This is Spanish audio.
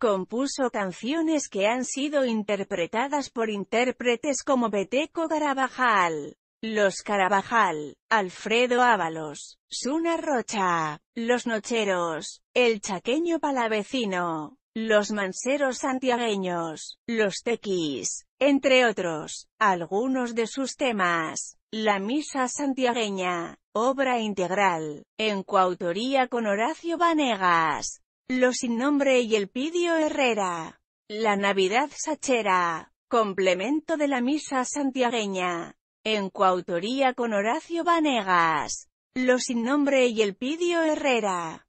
Compuso canciones que han sido interpretadas por intérpretes como Beteco Carabajal, Los Carabajal, Alfredo Ábalos, Suna Rocha, Los Nocheros, El Chaqueño Palavecino, los manseros santiagueños, los tequis, entre otros, algunos de sus temas, la misa santiagueña, obra integral, en coautoría con Horacio Vanegas, lo sin nombre y el Pidio Herrera. La Navidad Sachera. Complemento de la misa santiagueña. En coautoría con Horacio Vanegas. Lo sin nombre y el Pidio Herrera.